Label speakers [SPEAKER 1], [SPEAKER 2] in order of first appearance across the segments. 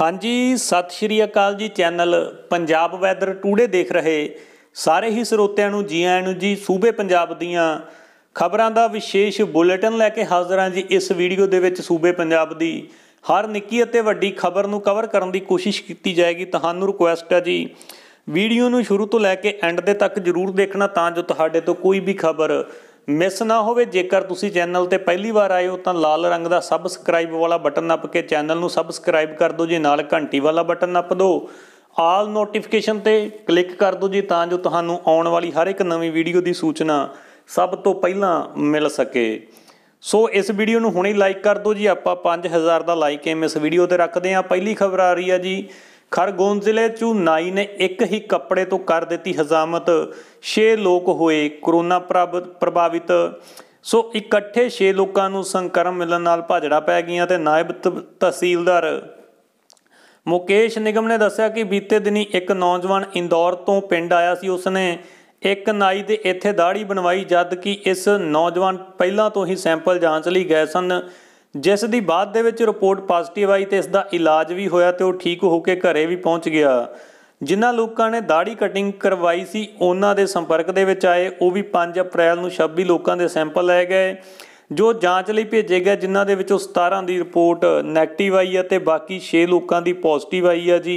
[SPEAKER 1] ਹਾਂਜੀ ਸਤਿ ਸ਼੍ਰੀ ਅਕਾਲ ਜੀ ਚੈਨਲ ਪੰਜਾਬ ਵੈਦਰ ਟੂਡੇ ਦੇਖ ਰਹੇ ਸਾਰੇ ਹੀ ਸਰੋਤਿਆਂ ਨੂੰ ਜੀ ਆਇਆਂ ਨੂੰ ਜੀ ਸੂਬੇ ਪੰਜਾਬ ਦੀਆਂ ਖਬਰਾਂ ਦਾ ਵਿਸ਼ੇਸ਼ ਬੁਲੇਟਿਨ ਲੈ ਕੇ ਹਾਜ਼ਰ ਹਾਂ ਜੀ ਇਸ ਵੀਡੀਓ ਦੇ ਵਿੱਚ ਸੂਬੇ ਪੰਜਾਬ ਦੀ ਹਰ ਨਿੱਕੀ ਅਤੇ ਵੱਡੀ ਖਬਰ ਨੂੰ ਕਵਰ ਕਰਨ ਦੀ ਕੋਸ਼ਿਸ਼ ਕੀਤੀ ਜਾਏਗੀ ਤੁਹਾਨੂੰ ਰਿਕੁਐਸਟ ਹੈ ਜੀ ਵੀਡੀਓ ਨੂੰ ਸ਼ੁਰੂ ਤੋਂ ਲੈ ਕੇ ਐਂਡ ਦੇ ਤੱਕ ਜ਼ਰੂਰ ਦੇਖਣਾ ਤਾਂ ਜੋ ਤੁਹਾਡੇ ਤੋਂ ਕੋਈ ਵੀ ਖਬਰ ਮਿਸ ਨਾ ਹੋਵੇ ਜੇਕਰ ਤੁਸੀਂ ਚੈਨਲ ਤੇ ਪਹਿਲੀ ਵਾਰ ਆਏ ਹੋ ਤਾਂ ਲਾਲ ਰੰਗ ਦਾ ਸਬਸਕ੍ਰਾਈਬ ਵਾਲਾ ਬਟਨ ਨੱਪ ਕੇ ਚੈਨਲ ਨੂੰ ਸਬਸਕ੍ਰਾਈਬ ਕਰ ਦਿਓ ਜੀ ਨਾਲ ਘੰਟੀ ਵਾਲਾ ਬਟਨ ਨੱਪ ਦਿਓ ਆਲ ਨੋਟੀਫਿਕੇਸ਼ਨ ਤੇ ਕਲਿੱਕ ਕਰ ਦਿਓ ਜੀ ਤਾਂ ਜੋ ਤੁਹਾਨੂੰ ਆਉਣ ਵਾਲੀ ਹਰ ਇੱਕ ਨਵੀਂ ਵੀਡੀਓ ਦੀ ਸੂਚਨਾ ਸਭ ਤੋਂ ਪਹਿਲਾਂ ਮਿਲ ਸਕੇ ਸੋ ਇਸ ਵੀਡੀਓ ਨੂੰ ਹੁਣੇ ਲਾਈਕ ਕਰ ਦਿਓ ਜੀ ਆਪਾਂ 5000 ਦਾ ਲਾਈਕ ਏਮ ਇਸ ਵੀਡੀਓ ਤੇ ਰੱਖਦੇ ਆਂ ਪਹਿਲੀ ਖਬਰ ਆ ਰਹੀ ਆ ਜੀ ਖਰਗੋਨ ਜ਼ਿਲ੍ਹੇ 'ਚ ਨਾਈ ਨੇ ਇੱਕ ਹੀ ਕੱਪੜੇ ਤੋਂ ਕਰ ਦਿੱਤੀ ਹਜ਼ਾਮਤ 6 ਲੋਕ ਹੋਏ ਕਰੋਨਾ ਪ੍ਰਭਾਵਿਤ ਸੋ ਇਕੱਠੇ 6 ਲੋਕਾਂ ਨੂੰ ਸੰਕਰਮ ਮਿਲਣ ਨਾਲ ਭਾਜੜਾ ਪੈ ਗਈਆਂ ਤੇ ਨਾਇਬ ਤਹਿਸੀਲਦਾਰ ਮੁਕੇਸ਼ ਨਿਗਮ ਨੇ ਦੱਸਿਆ ਕਿ ਬੀਤੇ ਦਿਨੀ ਇੱਕ ਨੌਜਵਾਨ ਇੰਦੌਰ ਤੋਂ ਪਿੰਡ ਆਇਆ ਸੀ ਉਸਨੇ ਇੱਕ ਨਾਈ ਦੇ ਇੱਥੇ ਦਾੜੀ ਬਣਵਾਈ ਜਦ ਕਿ ਇਸ ਨੌਜਵਾਨ ਪਹਿਲਾਂ ਤੋਂ ਹੀ ਸੈਂਪਲ ਜਾਂਚ ਲਈ ਗਏ ਸਨ ਜਿਸ ਦੀ ਬਾਅਦ ਦੇ ਵਿੱਚ ਰਿਪੋਰਟ ਪੋਜ਼ਿਟਿਵ ਆਈ ਤੇ ਇਸ ਦਾ ਇਲਾਜ ਵੀ ਹੋਇਆ ਤੇ ਉਹ ਠੀਕ ਹੋ ਕੇ ਘਰੇ ਵੀ ਪਹੁੰਚ ਗਿਆ ਜਿਨ੍ਹਾਂ ਲੋਕਾਂ ਨੇ ਦਾੜੀ ਕਟਿੰਗ ਕਰਵਾਈ ਸੀ ਉਹਨਾਂ ਦੇ ਸੰਪਰਕ ਦੇ ਵਿੱਚ ਆਏ ਉਹ ਵੀ 5 ਅਪ੍ਰੈਲ ਨੂੰ 26 ਲੋਕਾਂ ਦੇ ਸੈਂਪਲ ਲਏ ਗਏ ਜੋ ਜਾਂਚ ਲਈ ਭੇਜੇ ਗਏ ਜਿਨ੍ਹਾਂ ਦੇ ਵਿੱਚੋਂ 17 ਦੀ ਰਿਪੋਰਟ ਨੈਗੇਟਿਵ ਆਈ ਹੈ ਤੇ ਬਾਕੀ 6 ਲੋਕਾਂ ਦੀ ਪੋਜ਼ਿਟਿਵ ਆਈ ਹੈ ਜੀ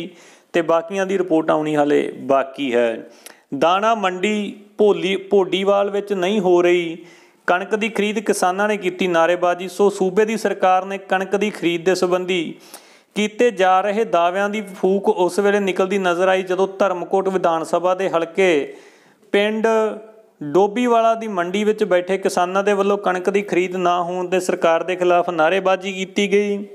[SPEAKER 1] ਤੇ ਬਾਕੀਆਂ ਦੀ ਰਿਪੋਰਟ ਆਉਣੀ ਹਾਲੇ ਬਾਕੀ ਹੈ ਦਾਣਾ ਮੰਡੀ ਭੋਲੀ ਭੋਡੀਵਾਲ ਵਿੱਚ ਨਹੀਂ ਹੋ ਰਹੀ ਕਣਕ ਦੀ ਖਰੀਦ ਕਿਸਾਨਾਂ ਨੇ ਕੀਤੀ ਨਾਰੇਬਾਜ਼ੀ ਸੋ ਸੂਬੇ ਦੀ ਸਰਕਾਰ ਨੇ ਕਣਕ ਦੀ ਖਰੀਦ ਦੇ ਸੰਬੰਧੀ ਕੀਤੇ ਜਾ ਰਹੇ ਦਾਅਵਿਆਂ ਦੀ ਫੂਕ ਉਸ ਵੇਲੇ ਨਿਕਲਦੀ ਨਜ਼ਰ ਆਈ ਜਦੋਂ ਧਰਮਕੋਟ ਵਿਧਾਨ ਸਭਾ ਦੇ ਹਲਕੇ ਪਿੰਡ ਡੋਬੀਵਾਲਾ ਦੀ ਮੰਡੀ ਵਿੱਚ ਬੈਠੇ ਕਿਸਾਨਾਂ ਦੇ ਵੱਲੋਂ ਕਣਕ ਦੀ ਖਰੀਦ ਨਾ ਹੋਣ ਦੇ ਸਰਕਾਰ ਦੇ ਖਿਲਾਫ ਨਾਰੇਬਾਜ਼ੀ ਕੀਤੀ ਗਈ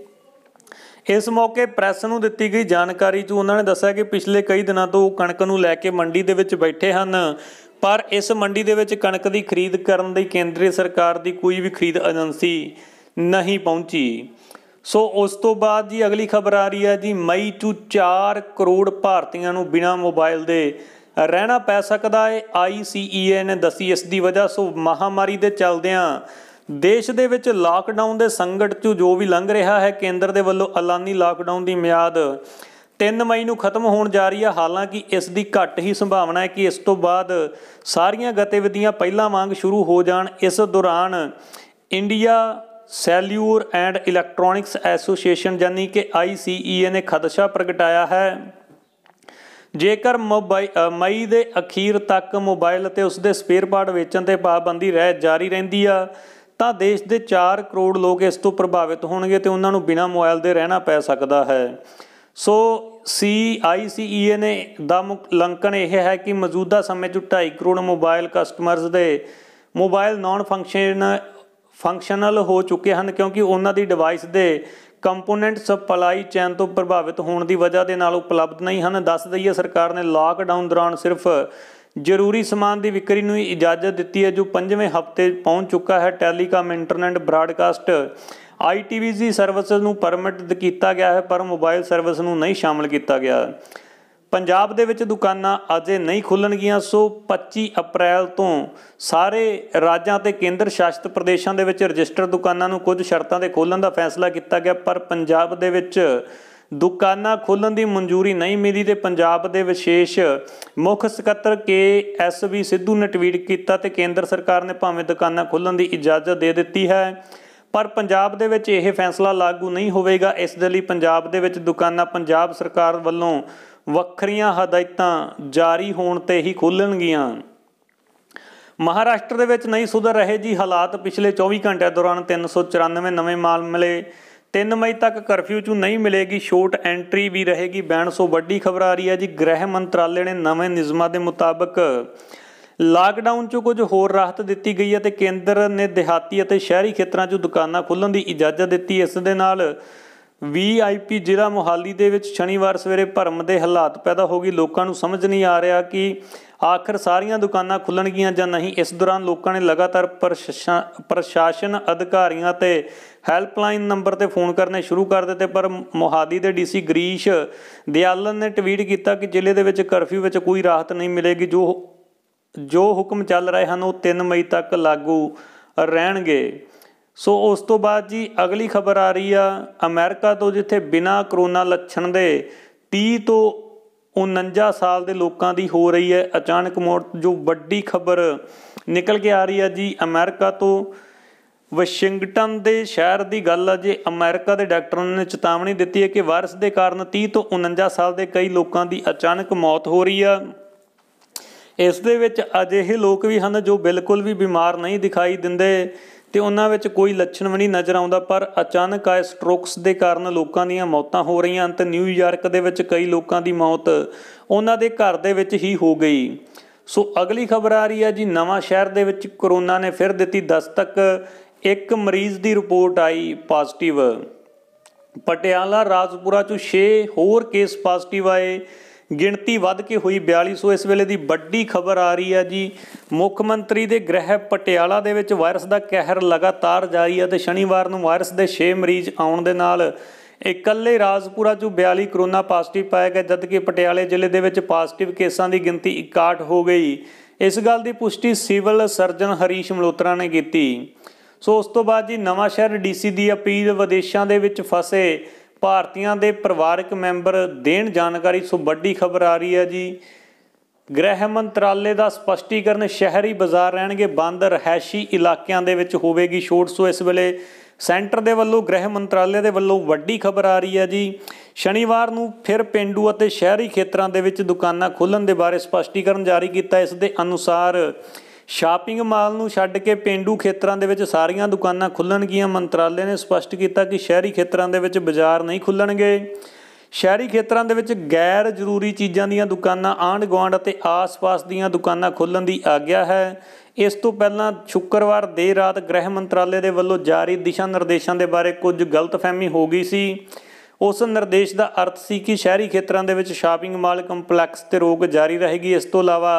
[SPEAKER 1] ਇਸ ਮੌਕੇ ਪ੍ਰੈਸ ਨੂੰ ਦਿੱਤੀ ਗਈ ਜਾਣਕਾਰੀ 'ਚ ਉਹਨਾਂ ਨੇ ਦੱਸਿਆ ਕਿ ਪਿਛਲੇ ਕਈ ਦਿਨਾਂ ਤੋਂ ਉਹ ਕਣਕ ਨੂੰ ਲੈ ਕੇ ਮੰਡੀ ਦੇ ਵਿੱਚ ਬੈਠੇ ਹਨ ਪਰ ਇਸ ਮੰਡੀ ਦੇ ਵਿੱਚ ਕਣਕ ਦੀ ਖਰੀਦ ਕਰਨ ਲਈ ਕੇਂਦਰੀ ਸਰਕਾਰ ਦੀ ਕੋਈ ਵੀ ਖਰੀਦ ਏਜੰਸੀ ਨਹੀਂ ਪਹੁੰਚੀ ਸੋ ਉਸ ਤੋਂ ਬਾਅਦ ਜੀ ਅਗਲੀ ਖਬਰ ਆ ਰਹੀ ਹੈ ਜੀ ਮਈ ਤੋਂ 4 ਕਰੋੜ ਭਾਰਤੀਆਂ ਨੂੰ ਬਿਨਾਂ ਮੋਬਾਈਲ ਦੇ ਰਹਿਣਾ ਪੈ ਸਕਦਾ ਹੈ ਆਈਸੀਈਏ ਨੇ ਦੱਸੀ ਇਸ ਦੀ ਵਜ੍ਹਾ ਸੋ ਮਹਾਮਾਰੀ ਦੇ ਚੱਲਦਿਆਂ ਦੇਸ਼ ਦੇ ਵਿੱਚ ਲਾਕਡਾਊਨ ਦੇ ਸੰਗਠ ਚ ਜੋ ਵੀ ਲੰਘ ਰਿਹਾ ਹੈ ਕੇਂਦਰ ਦੇ ਵੱਲੋਂ ਐਲਾਨੀ ਲਾਕਡਾਊਨ ਦੀ ਮਿਆਦ 3 ਮਈ ਨੂੰ ਖਤਮ ਹੋਣ ਜਾ ਰਹੀ ਹੈ ਹਾਲਾਂਕਿ ਇਸ ਦੀ ਘੱਟ ਹੀ ਸੰਭਾਵਨਾ ਹੈ ਕਿ ਇਸ ਤੋਂ ਬਾਅਦ ਸਾਰੀਆਂ ਗਤੀਵਿਧੀਆਂ ਪਹਿਲਾਂ ਵਾਂਗ ਸ਼ੁਰੂ ਹੋ ਜਾਣ ਇਸ ਦੌਰਾਨ India cellular and electronics association ਜਾਨੀ ਕਿ ICEA ਨੇ ਖਦਸ਼ਾ ਪ੍ਰਗਟਾਇਆ ਹੈ ਜੇਕਰ ਮਈ ਦੇ ਅਖੀਰ ਤੱਕ ਮੋਬਾਈਲ ਅਤੇ ਉਸ ਦੇ ਸਪੇਅਰ ਪਾਰਟ ਵੇਚਣ ਤੇ ਪਾਬੰਦੀ ਰਹਿ ਜਾਰੀ ਰਹਿੰਦੀ ਆ ਤਾਂ ਦੇਸ਼ ਦੇ 4 ਕਰੋੜ ਲੋਕ ਇਸ ਤੋਂ ਪ੍ਰਭਾਵਿਤ ਹੋਣਗੇ ਤੇ ਉਹਨਾਂ ਨੂੰ ਬਿਨਾਂ ਮੋਬਾਈਲ ਦੇ ਰਹਿਣਾ ਪੈ ਸਕਦਾ ਹੈ ਸੋ ਸੀ ਆਈ ਸੀ ਈ ਨੇ ਦਾ ਲੰਕਣ ਇਹ ਹੈ ਕਿ ਮੌਜੂਦਾ ਸਮੇਂ 'ਚ 2.5 ਕਰੋੜ ਮੋਬਾਈਲ ਕਸਟਮਰਸ ਦੇ ਮੋਬਾਈਲ ਨਾਨ ਫੰਕਸ਼ਨ ਫੰਕਸ਼ਨਲ ਹੋ ਚੁੱਕੇ ਹਨ ਕਿਉਂਕਿ ਉਹਨਾਂ ਦੀ ਡਿਵਾਈਸ ਦੇ ਕੰਪੋਨੈਂਟ ਸਪਲਾਈ ਚੈਨ ਤੋਂ ਪ੍ਰਭਾਵਿਤ ਹੋਣ ਦੀ ਵਜ੍ਹਾ ਦੇ ਨਾਲ ਉਪਲਬਧ ਨਹੀਂ ਹਨ ਦੱਸ ਦਈਏ ਸਰਕਾਰ ਨੇ ਲਾਕਡਾਊਨ ਦੌਰਾਨ ਸਿਰਫ ਜ਼ਰੂਰੀ ਸਮਾਨ ਦੀ ਵਿਕਰੀ ਨੂੰ ਇਜਾਜ਼ਤ ਦਿੱਤੀ ਹੈ ਜੋ ਪੰਜਵੇਂ ਹਫ਼ਤੇ ਪਹੁੰਚ ਚੁੱਕਾ ਹੈ ਟੈਲੀਕਾਮ ਇੰਟਰਨੈਟ ਬ੍ਰਾਡਕਾਸਟ ਆਈਟੀਵੀਜ਼ ਸਰਵਿਸ ਨੂੰ ਪਰਮਿਟ ਕੀਤਾ ਗਿਆ ਹੈ ਪਰ ਮੋਬਾਈਲ ਸਰਵਿਸ ਨੂੰ ਨਹੀਂ ਸ਼ਾਮਲ ਕੀਤਾ ਗਿਆ ਪੰਜਾਬ ਦੇ ਵਿੱਚ ਦੁਕਾਨਾਂ ਅਜੇ ਨਹੀਂ ਖੁੱਲਣਗੀਆਂ ਸੋ 25 ਅਪ੍ਰੈਲ ਤੋਂ ਸਾਰੇ ਰਾਜਾਂ ਤੇ ਕੇਂਦਰ ਸ਼ਾਸਿਤ ਪ੍ਰਦੇਸ਼ਾਂ ਦੇ ਵਿੱਚ ਰਜਿਸਟਰ ਦੁਕਾਨਾਂ ਨੂੰ ਕੁਝ ਸ਼ਰਤਾਂ ਦੇ ਖੋਲਣ ਦਾ ਫੈਸਲਾ ਕੀਤਾ ਗਿਆ ਪਰ ਪੰਜਾਬ ਦੇ ਵਿੱਚ ਦੁਕਾਨਾਂ ਖੋਲਣ ਦੀ ਮਨਜ਼ੂਰੀ ਨਹੀਂ ਮਿਲੀ ਤੇ ਪੰਜਾਬ ਦੇ ਵਿਸ਼ੇਸ਼ ਮੁੱਖ ਸਕੱਤਰ ਕੇ ਐਸ ਵੀ ਸਿੱਧੂ ਨੇ ਟਵੀਟ ਕੀਤਾ ਤੇ ਕੇਂਦਰ ਸਰਕਾਰ ਨੇ ਭਾਵੇਂ ਦੁਕਾਨਾਂ ਖੋਲਣ ਦੀ ਇਜਾਜ਼ਤ ਦੇ ਦਿੱਤੀ ਹੈ ਪਰ ਪੰਜਾਬ ਦੇ ਵਿੱਚ ਇਹ ਫੈਸਲਾ ਲਾਗੂ ਨਹੀਂ ਹੋਵੇਗਾ ਇਸ ਦੇ ਲਈ ਪੰਜਾਬ ਦੇ ਵਿੱਚ ਦੁਕਾਨਾਂ ਪੰਜਾਬ ਸਰਕਾਰ ਵੱਲੋਂ ਵੱਖਰੀਆਂ ਹਦਾਇਤਾਂ ਜਾਰੀ ਹੋਣ ਤੇ ਹੀ ਖੁੱਲਣਗੀਆਂ ਮਹਾਰਾਸ਼ਟਰ ਦੇ ਵਿੱਚ ਨਹੀਂ ਸੁਧਰ ਰਹੇ ਜੀ ਹਾਲਾਤ ਪਿਛਲੇ 24 ਘੰਟਿਆਂ ਦੌਰਾਨ 394 ਨਵੇਂ ਮਾਮਲੇ 3 ਮਈ ਤੱਕ ਕਰਫਿਊ ਚੋਂ ਨਹੀਂ ਮਿਲੇਗੀ ਸ਼ੋਰਟ ਐਂਟਰੀ ਵੀ ਰਹੇਗੀ ਬੈਨ ਸੋ ਵੱਡੀ ਖਬਰ ਆ ਰਹੀ ਹੈ ਜੀ ਗ੍ਰਹਿ ਮੰਤਰਾਲੇ ਨੇ ਨਵੇਂ ਨਿਯਮਾਂ ਦੇ ਮੁਤਾਬਕ ਲਾਕਡਾਊਨ 'ਚ ਕੁਝ ਹੋਰ ਰਾਹਤ ਦਿੱਤੀ ਗਈ ਹੈ ਤੇ ਕੇਂਦਰ ਨੇ ਦਿਹਾਤੀ ਅਤੇ ਸ਼ਹਿਰੀ ਖੇਤਰਾਂ 'ਚ ਦੁਕਾਨਾਂ ਖੋਲ੍ਹਣ ਦੀ ਇਜਾਜ਼ਤ ਦਿੱਤੀ ਇਸ ਦੇ ਨਾਲ ਵੀਆਈਪੀ ਜ਼ਿਲ੍ਹਾ ਮੁਹਾਲੀ ਦੇ ਵਿੱਚ ਸ਼ਨੀਵਾਰ ਸਵੇਰੇ ਭਰਮ ਦੇ ਹਾਲਾਤ ਪੈਦਾ ਹੋ ਗਈ ਲੋਕਾਂ ਨੂੰ ਸਮਝ ਨਹੀਂ ਆ ਰਿਹਾ ਕਿ ਆਖਰ ਸਾਰੀਆਂ ਦੁਕਾਨਾਂ ਖੁੱਲਣਗੀਆਂ ਜਾਂ ਨਹੀਂ ਇਸ ਦੌਰਾਨ ਲੋਕਾਂ ਨੇ ਲਗਾਤਾਰ ਪ੍ਰਸ਼ਾਸਨ ਅਧਿਕਾਰੀਆਂ ਤੇ ਹੈਲਪਲਾਈਨ ਨੰਬਰ ਤੇ ਫੋਨ ਕਰਨੇ ਸ਼ੁਰੂ ਕਰ ਦਿੱਤੇ ਪਰ ਮੁਹਾਦੀ ਦੇ ਡੀਸੀ ਗਰੀਸ਼ ਦਿਆਲਨ ਨੇ ਟਵੀਟ ਕੀਤਾ ਕਿ ਜ਼ਿਲ੍ਹੇ ਦੇ ਵਿੱਚ ਕਰਫਿਊ ਵਿੱਚ ਕੋਈ ਰਾਹਤ ਨਹੀਂ ਮਿਲੇਗੀ ਜੋ ਜੋ ਹੁਕਮ ਚੱਲ ਰਹੇ ਹਨ ਉਹ 3 ਮਈ ਤੱਕ ਲਾਗੂ ਰਹਿਣਗੇ ਸੋ ਉਸ ਤੋਂ ਬਾਅਦ ਜੀ ਅਗਲੀ ਖਬਰ ਆ ਰਹੀ ਆ ਅਮਰੀਕਾ ਤੋਂ ਜਿੱਥੇ ਬਿਨਾ ਕਰੋਨਾ ਲੱਛਣ ਦੇ 30 ਤੋਂ 49 ਸਾਲ ਦੇ ਲੋਕਾਂ ਦੀ ਹੋ ਰਹੀ ਹੈ ਅਚਾਨਕ ਮੌਤ ਜੋ ਵੱਡੀ ਖਬਰ ਨਿਕਲ ਕੇ ਆ ਰਹੀ ਆ ਜੀ ਅਮਰੀਕਾ ਤੋਂ ਵਾਸ਼ਿੰਗਟਨ ਦੇ ਸ਼ਹਿਰ ਦੀ ਗੱਲ ਆ ਜੇ ਅਮਰੀਕਾ ਦੇ ਡਾਕਟਰਾਂ ਨੇ ਚੇਤਾਵਨੀ ਦਿੱਤੀ ਹੈ ਕਿ ਵਾਇਰਸ ਦੇ ਕਾਰਨ 30 ਤੋਂ 49 ਸਾਲ ਦੇ ਕਈ ਲੋਕਾਂ ਦੀ ਅਚਾਨਕ ਮੌਤ ਹੋ ਰਹੀ ਆ ਇਸ ਦੇ ਵਿੱਚ ਅਜਿਹੇ ਲੋਕ ਵੀ ਹਨ ਜੋ ਬਿਲਕੁਲ ਵੀ ਬਿਮਾਰ ਨਹੀਂ ਦਿਖਾਈ ਦਿੰਦੇ ਤੇ ਉਹਨਾਂ ਵਿੱਚ ਕੋਈ ਲੱਛਣ ਵੀ ਨਹੀਂ ਨਜ਼ਰ ਆਉਂਦਾ ਪਰ ਅਚਾਨਕ ਆਏ ਸਟ੍ਰੋਕਸ ਦੇ ਕਾਰਨ ਲੋਕਾਂ ਦੀਆਂ ਮੌਤਾਂ ਹੋ ਰਹੀਆਂ ਹਨ ਤੇ ਨਿਊਯਾਰਕ ਦੇ ਵਿੱਚ ਕਈ ਲੋਕਾਂ ਦੀ ਮੌਤ ਉਹਨਾਂ ਦੇ ਘਰ ਦੇ ਵਿੱਚ ਹੀ ਹੋ ਗਈ ਸੋ ਅਗਲੀ ਖਬਰ ਆ ਰਹੀ ਹੈ ਜੀ ਨਵਾਂ ਸ਼ਹਿਰ ਦੇ ਵਿੱਚ ਕਰੋਨਾ ਨੇ ਫਿਰ ਦਿੱਤੀ ਦਸਤਕ ਇੱਕ ਮਰੀਜ਼ ਦੀ ਰਿਪੋਰਟ ਆਈ ਪੋਜ਼ਿਟਿਵ ਪਟਿਆਲਾ ਰਾਜਪੁਰਾ ਚੋਂ 6 ਹੋਰ ਕੇਸ ਪੋਜ਼ਿਟਿਵ ਆਏ ਗਿਣਤੀ ਵੱਧ ਕੇ ਹੋਈ 4200 ਇਸ ਵੇਲੇ ਦੀ ਵੱਡੀ ਖਬਰ ਆ ਰਹੀ ਹੈ ਜੀ ਮੁੱਖ ਮੰਤਰੀ ਦੇ ਗ੍ਰਹਿ ਪਟਿਆਲਾ ਦੇ ਵਿੱਚ ਵਾਇਰਸ ਦਾ ਕਹਿਰ ਲਗਾਤਾਰ ਜਾਰੀ ਹੈ ਤੇ ਸ਼ਨੀਵਾਰ ਨੂੰ ਵਾਇਰਸ ਦੇ 6 ਮਰੀਜ਼ ਆਉਣ ਦੇ ਨਾਲ ਇਕੱਲੇ ਰਾਜਪੁਰਾ ਚੋਂ 42 ਕਰੋਨਾ ਪੋਜ਼ਿਟਿਵ ਪਾਏ ਗਏ ਕਿ ਪਟਿਆਲੇ ਜ਼ਿਲ੍ਹੇ ਦੇ ਵਿੱਚ ਪੋਜ਼ਿਟਿਵ ਕੇਸਾਂ ਦੀ ਗਿਣਤੀ 61 ਹੋ ਗਈ ਇਸ ਗੱਲ ਦੀ ਪੁਸ਼ਟੀ ਸਿਵਲ ਸਰਜਨ ਹਰੀਸ਼ ਮਲੋਤਰਾ ਨੇ ਕੀਤੀ ਸੋ ਉਸ ਤੋਂ ਬਾਅਦ ਜੀ ਨਵਾਂ ਸ਼ਹਿਰ ਡੀਸੀ ਦੀ ਅਪੀਲ ਵਿਦੇਸ਼ਾਂ ਦੇ ਵਿੱਚ ਫਸੇ ਭਾਰਤੀਆਂ ਦੇ ਪਰਿਵਾਰਕ ਮੈਂਬਰ ਦੇਣ ਜਾਣਕਾਰੀ ਸੋ ਵੱਡੀ ਖਬਰ ਆ ਰਹੀ ਹੈ ਜੀ ਗ੍ਰਹਿ ਮੰਤਰਾਲੇ ਦਾ ਸਪਸ਼ਟੀਕਰਨ ਸ਼ਹਿਰੀ ਬਾਜ਼ਾਰ ਰਹਿਣਗੇ ਬੰਦ ਰਹਿਸ਼ੀ ਇਲਾਕਿਆਂ ਦੇ ਵਿੱਚ ਹੋਵੇਗੀ ਛੋਟ ਸੋ ਇਸ ਵੇਲੇ ਸੈਂਟਰ ਦੇ ਵੱਲੋਂ ਗ੍ਰਹਿ ਮੰਤਰਾਲੇ ਦੇ ਵੱਲੋਂ ਵੱਡੀ ਖਬਰ ਆ ਰਹੀ ਹੈ ਜੀ ਸ਼ਨੀਵਾਰ ਨੂੰ ਫਿਰ ਪਿੰਡੂ ਅਤੇ ਸ਼ਹਿਰੀ ਖੇਤਰਾਂ ਦੇ ਵਿੱਚ ਦੁਕਾਨਾਂ ਖੋਲਣ ਦੇ ਬਾਰੇ ਸਪਸ਼ਟੀਕਰਨ ਜਾਰੀ ਕੀਤਾ ਇਸ ਦੇ ਅਨੁਸਾਰ ਸ਼ਾਪਿੰਗ ਮਾਲ ਨੂੰ ਛੱਡ ਕੇ ਪਿੰਡੂ ਖੇਤਰਾਂ ਦੇ ਵਿੱਚ ਸਾਰੀਆਂ ਦੁਕਾਨਾਂ ਖੁੱਲਣਗੀਆਂ ਮੰਤਰਾਲੇ ਨੇ ਸਪਸ਼ਟ ਕੀਤਾ ਕਿ ਸ਼ਹਿਰੀ ਖੇਤਰਾਂ ਦੇ ਵਿੱਚ ਬਾਜ਼ਾਰ ਨਹੀਂ ਖੁੱਲਣਗੇ ਸ਼ਹਿਰੀ ਖੇਤਰਾਂ ਦੇ ਵਿੱਚ ਗੈਰ ਜ਼ਰੂਰੀ ਚੀਜ਼ਾਂ ਦੀਆਂ ਦੁਕਾਨਾਂ ਆਂਢ ਗੁਆਂਢ ਅਤੇ ਆਸ-ਪਾਸ ਦੀਆਂ ਦੁਕਾਨਾਂ ਖੋਲਣ ਦੀ ਆਗਿਆ ਹੈ ਇਸ ਤੋਂ ਪਹਿਲਾਂ ਸ਼ੁੱਕਰਵਾਰ ਦੇਰ ਰਾਤ ਗ੍ਰਹਿ ਮੰਤਰਾਲੇ ਦੇ ਵੱਲੋਂ ਜਾਰੀ ਦਿਸ਼ਾ ਨਿਰਦੇਸ਼ਾਂ ਦੇ ਬਾਰੇ ਕੁਝ ਗਲਤਫਹਿਮੀ ਹੋ ਗਈ ਸੀ ਉਸ ਨਿਰਦੇਸ਼ ਦਾ ਅਰਥ ਸੀ ਕਿ ਸ਼ਹਿਰੀ ਖੇਤਰਾਂ ਦੇ ਵਿੱਚ ਸ਼ਾਪਿੰਗ ਮਾਲ ਕੰਪਲੈਕਸ ਤੇ ਰੋਕ ਜਾਰੀ ਰਹੇਗੀ ਇਸ ਤੋਂ ਇਲਾਵਾ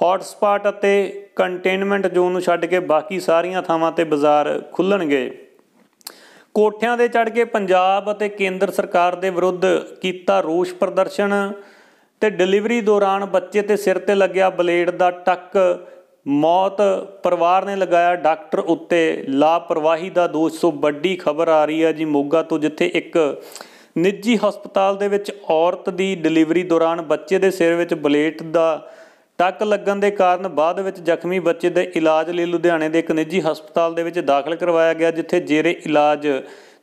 [SPEAKER 1] ਹੌਟਸਪਾਟ ਅਤੇ ਕੰਟੇਨਮੈਂਟ ਜ਼ੋਨ ਨੂੰ ਛੱਡ ਕੇ ਬਾਕੀ ਸਾਰੀਆਂ ਥਾਵਾਂ ਤੇ ਬਾਜ਼ਾਰ ਖੁੱਲਣਗੇ ਕੋਠਿਆਂ ਦੇ ਚੜ ਕੇ ਪੰਜਾਬ ਅਤੇ ਕੇਂਦਰ ਸਰਕਾਰ ਦੇ ਵਿਰੁੱਧ ਕੀਤਾ ਰੋਸ ਪ੍ਰਦਰਸ਼ਨ ਤੇ ਡਿਲੀਵਰੀ ਦੌਰਾਨ ਬੱਚੇ ਤੇ ਸਿਰ ਤੇ ਲੱਗਿਆ ਬਲੇਡ ਦਾ ਟੱਕ ਮੌਤ ਪਰਿਵਾਰ ਨੇ ਲਗਾਇਆ ਡਾਕਟਰ ਉੱਤੇ ਲਾਪਰਵਾਹੀ ਦਾ ਦੋਸ਼ ਸੋ ਵੱਡੀ ਖਬਰ ਆ ਰਹੀ ਹੈ ਜੀ ਮੋਗਾ ਤੋਂ ਜਿੱਥੇ ਇੱਕ ਨਿੱਜੀ ਹਸਪਤਾਲ ਦੇ ਵਿੱਚ ਔਰਤ ਦੀ ਡਿਲੀਵਰੀ ਦੌਰਾਨ ਬੱਚੇ ਦੇ ਸਿਰ ਵਿੱਚ ਬਲੇਡ ਦਾ ਟੱਕ ਲੱਗਣ ਦੇ ਕਾਰਨ ਬਾਅਦ ਵਿੱਚ ਜ਼ਖਮੀ ਬੱਚੇ ਦੇ ਇਲਾਜ ਲਈ ਲੁਧਿਆਣੇ ਦੇ ਇੱਕ ਨਿੱਜੀ ਹਸਪਤਾਲ ਦੇ ਵਿੱਚ ਦਾਖਲ ਕਰਵਾਇਆ ਗਿਆ ਜਿੱਥੇ ਜੇਰੇ ਇਲਾਜ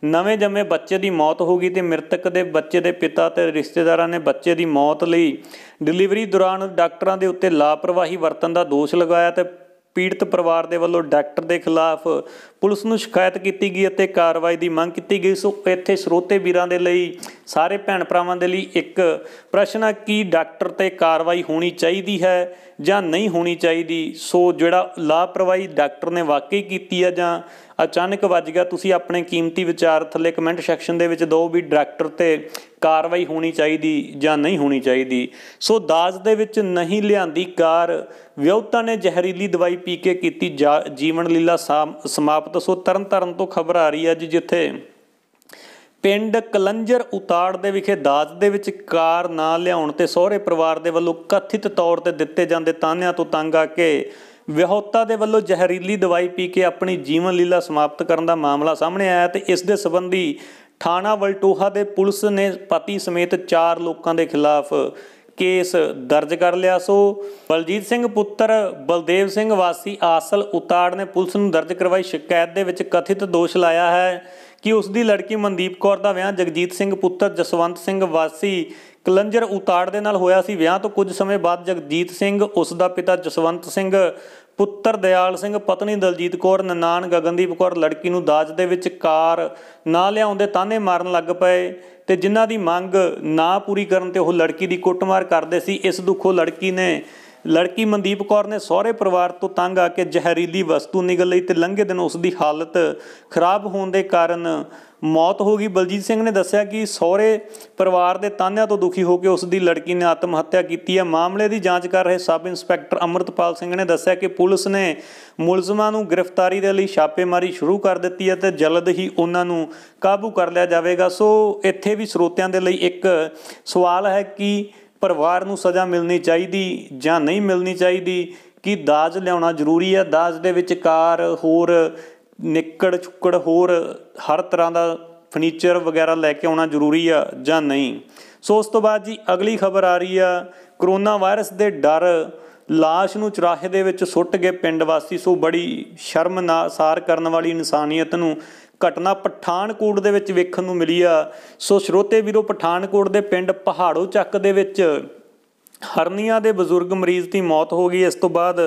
[SPEAKER 1] ਨਵੇਂ ਜੰਮੇ ਬੱਚੇ ਦੀ ਮੌਤ ਹੋ ਗਈ ਤੇ ਮ੍ਰਿਤਕ ਦੇ ਬੱਚੇ ਦੇ ਪਿਤਾ ਤੇ ਰਿਸ਼ਤੇਦਾਰਾਂ ਨੇ ਬੱਚੇ ਦੀ ਮੌਤ ਲਈ ਡਿਲੀਵਰੀ ਦੌਰਾਨ ਡਾਕਟਰਾਂ ਦੇ ਉੱਤੇ ਲਾਪਰਵਾਹੀ ਵਰਤਣ ਦਾ ਦੋਸ਼ ਲਗਾਇਆ ਤੇ ਪੀੜਤ ਪਰਿਵਾਰ ਦੇ ਵੱਲੋਂ ਡਾਕਟਰ ਦੇ ਖਿਲਾਫ ਪੁਲਿਸ ਨੂੰ ਸ਼ਿਕਾਇਤ ਕੀਤੀ ਗਈ ਅਤੇ ਕਾਰਵਾਈ ਦੀ ਮੰਗ ਕੀਤੀ ਗਈ ਸੋ ਇੱਥੇ ਸਰੋਤੇ ਵੀਰਾਂ ਦੇ ਲਈ ਸਾਰੇ ਭੈਣ ਭਰਾਵਾਂ ਦੇ ਲਈ ਇੱਕ ਪ੍ਰਸ਼ਨ ਹੈ ਕਿ ਡਾਕਟਰ ਤੇ ਕਾਰਵਾਈ ਹੋਣੀ ਚਾਹੀਦੀ ਹੈ ਜਾਂ ਨਹੀਂ ਹੋਣੀ ਚਾਹੀਦੀ ਸੋ ਜਿਹੜਾ ਲਾਪਰਵਾਹੀ ਡਾਕਟਰ ਨੇ ਵਾਕਈ ਕੀਤੀ ਆ ਜਾਂ ਅਚਾਨਕ ਵੱਜ ਗਿਆ ਤੁਸੀਂ ਆਪਣੇ ਕੀਮਤੀ ਵਿਚਾਰ ਥੱਲੇ ਕਮੈਂਟ ਸੈਕਸ਼ਨ ਦੇ ਵਿੱਚ ਦਿਓ ਵੀ ਡਾਕਟਰ ਤੇ ਕਾਰਵਾਈ ਹੋਣੀ ਚਾਹੀਦੀ ਜਾਂ ਨਹੀਂ ਹੋਣੀ ਚਾਹੀਦੀ ਸੋ ਦਾਜ ਦੇ ਵਿੱਚ ਨਹੀਂ ਲਿਆਂਦੀ ਕਾਰ ਵਿਅਉਤਾ ਨੇ ਜ਼ਹਿਰੀਲੀ ਦਵਾਈ ਪੀ ਕੇ ਕੀਤੀ ਜੀਵਨ ਲੀਲਾ ਸਮਾਪਤ ਸੋ ਤਰਨ ਤਰਨ ਤੋਂ ਖਬਰ ਆ ਰਹੀ ਹੈ ਜਿੱਥੇ ਪਿੰਡ ਕਲੰਜਰ ਉਤਾੜ ਦੇ ਵਿਖੇ ਦਾਜ ਦੇ ਵਿੱਚ ਕਾਰ ਨਾ ਲਿਆਉਣ ਤੇ ਸਹੁਰੇ ਪਰਿਵਾਰ ਦੇ ਵੱਲੋਂ ਕਥਿਤ ਤੌਰ ਤੇ ਦਿੱਤੇ ਜਾਂਦੇ ਤਾਨਿਆਂ ਤੋਂ ਤੰਗ ਆ ਕੇ ਵਿਹੋਤਾ ਦੇ ਵੱਲੋਂ ਜ਼ਹਿਰੀਲੀ ਦਵਾਈ ਪੀ ਕੇ ਆਪਣੀ ਜੀਵਨ ਲੀਲਾ ਸਮਾਪਤ ਕਰਨ ਦਾ ਮਾਮਲਾ ਸਾਹਮਣੇ ਆਇਆ ਤੇ ਇਸ ਦੇ ਸੰਬੰਧੀ ਥਾਣਾ ਵਲਟੋਹਾ ਦੇ ਪੁਲਿਸ ਨੇ ਪਤੀ ਸਮੇਤ 4 ਲੋਕਾਂ ਦੇ ਖਿਲਾਫ ਕੇਸ ਦਰਜ ਕਰ ਲਿਆ ਸੋ ਬਲਜੀਤ ਸਿੰਘ ਪੁੱਤਰ ਬਲਦੇਵ ਸਿੰਘ ਵਾਸੀ ਆਸਲ ਉਤਾੜ ਨੇ ਪੁਲਿਸ ਨੂੰ ਦਰਜ ਕਰਵਾਈ ਸ਼ਿਕਾਇਤ ਦੇ ਵਿੱਚ ਕਥਿਤ ਦੋਸ਼ ਲਾਇਆ ਹੈ ਕਿ ਉਸ ਦੀ ਲੜਕੀ ਮਨਦੀਪ ਕੌਰ ਦਾ ਵਿਆਹ ਜਗਜੀਤ ਸਿੰਘ ਪੁੱਤਰ ਜਸਵੰਤ ਸਿੰਘ ਵਾਸੀ ਕਲੰਜਰ ਉਤਾੜ ਦੇ ਨਾਲ ਹੋਇਆ ਸੀ ਵਿਆਹ ਤੋਂ ਕੁਝ ਸਮੇਂ ਬਾਅਦ ਜਗਜੀਤ ਸਿੰਘ ਉਸ ਦਾ ਪਿਤਾ ਜਸਵੰਤ ਸਿੰਘ ਪੁੱਤਰ ਦਿਆਲ ਸਿੰਘ ਪਤਨੀ ਦਲਜੀਤ ਕੌਰ ਨਨਾਨ ਗਗਨਦੀਪ ਕੌਰ ਲੜਕੀ ਨੂੰ ਦਾਜ ਦੇ ਵਿੱਚ ਕਾਰ ਨਾ ਲਿਆਉਣ ਦੇ ਤਾਨੇ ਮਾਰਨ ਲੱਗ ਪਏ ਤੇ ਜਿਨ੍ਹਾਂ ਦੀ ਮੰਗ ਨਾ ਪੂਰੀ ਕਰਨ ਤੇ ਉਹ ਲੜਕੀ ਦੀ ਕੁੱਟਮਾਰ ਕਰਦੇ ਸੀ ਇਸ ਦੁੱਖੋਂ ਲੜਕੀ ਨੇ ਲੜਕੀ ਮਨਦੀਪ ਕੌਰ ਨੇ ਸਹੁਰੇ ਪਰਿਵਾਰ ਤੋਂ ਤੰਗ ਆ ਕੇ ਜ਼ਹਿਰੀਲੀ ਵਸਤੂ ਨਿਗਲ ਲਈ ਤੇ ਲੰਘੇ ਦਿਨ ਉਸ ਦੀ ਹਾਲਤ ਖਰਾਬ ਹੋਣ ਦੇ ਕਾਰਨ ਮੌਤ ਹੋ ਗਈ ਬਲਜੀਤ ਸਿੰਘ ਨੇ ਦੱਸਿਆ ਕਿ ਸਹੁਰੇ ਪਰਿਵਾਰ ਦੇ ਤਾਨਿਆਂ ਤੋਂ ਦੁਖੀ ਹੋ ਕੇ ਉਸ ਦੀ ਲੜਕੀ ਨੇ ਆਤਮ ਹੱਤਿਆ ਕੀਤੀ ਹੈ ਮਾਮਲੇ ਦੀ ਜਾਂਚ ਕਰ ਰਹੇ ਸਬ ਇੰਸਪੈਕਟਰ ਅਮਰਤਪਾਲ ਸਿੰਘ ਨੇ ਦੱਸਿਆ ਕਿ ਪੁਲਿਸ ਨੇ ਮੁਲਜ਼ਮਾਂ ਨੂੰ ਗ੍ਰਿਫਤਾਰੀ ਦੇ ਲਈ ਛਾਪੇਮਾਰੀ ਸ਼ੁਰੂ ਕਰ ਦਿੱਤੀ ਹੈ ਤੇ ਜਲਦ ਹੀ ਉਹਨਾਂ ਨੂੰ ਕਾਬੂ ਕਰ ਲਿਆ ਜਾਵੇਗਾ ਸੋ ਇੱਥੇ ਵੀ ਸਰੋਤਿਆਂ ਦੇ ਲਈ ਇੱਕ ਸਵਾਲ ਹੈ ਕਿ ਪਰਿਵਾਰ ਨੂੰ ਸਜ਼ਾ ਮਿਲਣੀ ਚਾਹੀਦੀ ਜਾਂ ਨਹੀਂ ਮਿਲਣੀ ਚਾਹੀਦੀ ਕਿ ਦਾਜ ਲਿਆਉਣਾ ਜ਼ਰੂਰੀ ਹੈ ਦਾਜ ਦੇ ਵਿੱਚ ਕਾਰ ਹੋਰ ਨਿੱਕੜ ਚੁੱਕੜ ਹੋਰ ਹਰ ਤਰ੍ਹਾਂ ਦਾ ਫਰਨੀਚਰ ਵਗੈਰਾ ਲੈ ਕੇ ਆਉਣਾ ਜ਼ਰੂਰੀ ਆ ਜਾਂ ਨਹੀਂ ਸੋ ਉਸ ਤੋਂ ਬਾਅਦ ਜੀ ਅਗਲੀ ਖਬਰ ਆ ਰਹੀ ਆ ਕਰੋਨਾ ਵਾਇਰਸ ਦੇ ਡਰ ਲਾਸ਼ ਨੂੰ ਚਰਾਹੇ ਦੇ ਵਿੱਚ ਸੁੱਟ ਗਏ ਪਿੰਡ ਵਾਸੀ ਸੋ ਬੜੀ ਸ਼ਰਮਨਾਸਾਰ ਕਰਨ ਵਾਲੀ ਇਨਸਾਨੀਅਤ ਨੂੰ ਘਟਨਾ ਪਠਾਨਕੋਟ ਦੇ ਵਿੱਚ ਵੇਖਣ ਨੂੰ ਮਿਲੀ ਆ ਸੋ ਸ਼ਰੋਤੇ ਵੀਰੋ ਪਠਾਨਕੋਟ ਦੇ ਪਿੰਡ ਪਹਾੜੋ ਚੱਕ ਦੇ ਵਿੱਚ ਹਰਨੀਆਂ ਦੇ ਬਜ਼ੁਰਗ ਮਰੀਜ਼ ਦੀ ਮੌਤ ਹੋ ਗਈ ਇਸ ਤੋਂ ਬਾਅਦ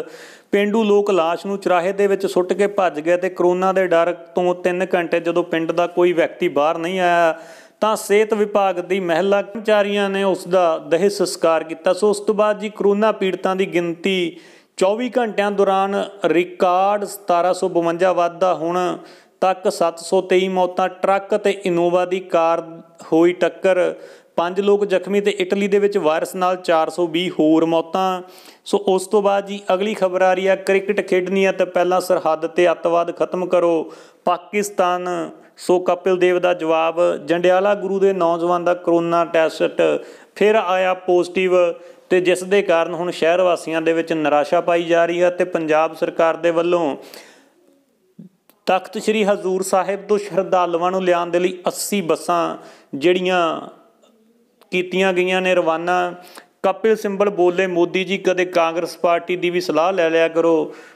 [SPEAKER 1] ਪਿੰਡੂ ਲੋਕ ਲਾਸ਼ ਨੂੰ ਚਰਾਹੇ ਦੇ ਵਿੱਚ ਸੁੱਟ ਕੇ ਭੱਜ ਗਏ ਤੇ ਕਰੋਨਾ ਦੇ ਡਰ ਤੋਂ 3 ਘੰਟੇ ਜਦੋਂ ਪਿੰਡ ਦਾ ਕੋਈ ਵਿਅਕਤੀ ਬਾਹਰ ਨਹੀਂ ਆਇਆ ਤਾਂ ਸਿਹਤ ਵਿਭਾਗ ਦੀ ਮਹਿਲਾ ਕਰਮਚਾਰੀਆਂ ਨੇ ਉਸ ਦਾ ਦਹਿ ਸੰਸਕਾਰ ਕੀਤਾ ਸੋ ਉਸ ਤੋਂ ਬਾਅਦ ਜੀ ਕਰੋਨਾ ਪੀੜਤਾਂ ਦੀ ਗਿਣਤੀ 24 ਘੰਟਿਆਂ ਦੌਰਾਨ ਰਿਕਾਰਡ 1752 ਵਾਧਾ ਹੁਣ ਤੱਕ 723 ਮੌਤਾਂ ਟਰੱਕ ਤੇ ਇਨੋਵਾ ਦੀ ਕਾਰ ਹੋਈ ਟੱਕਰ ਪੰਜ ਲੋਕ ਜ਼ਖਮੀ ਤੇ ਇਟਲੀ ਦੇ ਵਿੱਚ ਵਾਇਰਸ ਨਾਲ 420 ਹੋਰ ਮੌਤਾਂ ਸੋ ਉਸ ਤੋਂ ਬਾਅਦ ਜੀ ਅਗਲੀ ਖਬਰ ਆ ਰਹੀ ਆ ਕ੍ਰਿਕਟ ਖੇਡਣੀ ਆ ਤਾਂ ਪਹਿਲਾਂ ਸਰਹੱਦ ਤੇ ਅੱਤਵਾਦ ਖਤਮ ਕਰੋ ਪਾਕਿਸਤਾਨ ਸੋ ਕਪਿਲ ਦੇਵ ਦਾ ਜਵਾਬ ਜੰਡਿਆਲਾ ਗੁਰੂ ਦੇ ਨੌਜਵਾਨ ਦਾ ਕਰੋਨਾ ਟੈਸਟ ਫਿਰ ਆਇਆ ਪੋਜ਼ਿਟਿਵ ਤੇ ਜਿਸ ਦੇ ਕਾਰਨ ਹੁਣ ਸ਼ਹਿਰ ਵਾਸੀਆਂ ਦੇ ਵਿੱਚ ਨਿਰਾਸ਼ਾ ਪਾਈ ਜਾ ਰਹੀ ਹੈ ਤੇ ਪੰਜਾਬ ਸਰਕਾਰ ਦੇ ਵੱਲੋਂ ਤਖਤ ਸ੍ਰੀ ਹਜ਼ੂਰ ਸਾਹਿਬ ਤੋਂ ਸ਼ਰਧਾਲੂਆਂ ਨੂੰ ਲਿਆਉਣ ਦੇ ਲਈ 80 ਬੱਸਾਂ ਜਿਹੜੀਆਂ ਕੀਤੀਆਂ ਗਈਆਂ ਨੇ ਰਵਾਨਾ ਕਪਿਲ ਸਿੰਬਲ ਬੋਲੇ ਮੋਦੀ ਜੀ ਕਦੇ ਕਾਂਗਰਸ ਪਾਰਟੀ ਦੀ ਵੀ ਸਲਾਹ ਲੈ ਲਿਆ ਕਰੋ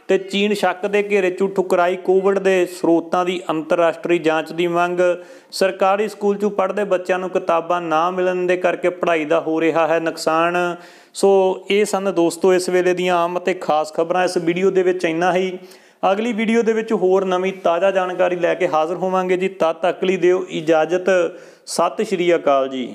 [SPEAKER 1] ਤੇ ਚੀਨ ਸ਼ੱਕ ਦੇ ਘੇਰੇ ਚੋਂ ਠੁਕਰਾਈ ਕੋਵਿਡ ਦੇ ਸਰੋਤਾਂ ਦੀ ਅੰਤਰਰਾਸ਼ਟਰੀ ਜਾਂਚ ਦੀ ਮੰਗ ਸਰਕਾਰੀ ਸਕੂਲ 'ਚ ਪੜ੍ਹਦੇ ਬੱਚਿਆਂ ਨੂੰ ਕਿਤਾਬਾਂ ਨਾ ਮਿਲਣ ਦੇ ਕਰਕੇ ਪੜ੍ਹਾਈ ਦਾ ਹੋ ਰਿਹਾ ਹੈ ਨੁਕਸਾਨ ਸੋ ਇਹ ਸਨ ਦੋਸਤੋ ਇਸ ਵੇਲੇ ਦੀਆਂ ਆਮ ਅਤੇ ਖਾਸ ਖਬਰਾਂ ਇਸ ਵੀਡੀਓ ਦੇ ਵਿੱਚ ਇੰਨਾ ਹੀ ਅਗਲੀ ਵੀਡੀਓ ਦੇ ਵਿੱਚ ਹੋਰ ਨਵੀਂ ਤਾਜ਼ਾ ਜਾਣਕਾਰੀ ਲੈ ਕੇ ਹਾਜ਼ਰ ਹੋਵਾਂਗੇ ਜੀ ਤਦ ਤੱਕ ਲਈ ਦਿਓ ਇਜਾਜ਼ਤ ਸਤਿ ਸ਼੍ਰੀ ਅਕਾਲ ਜੀ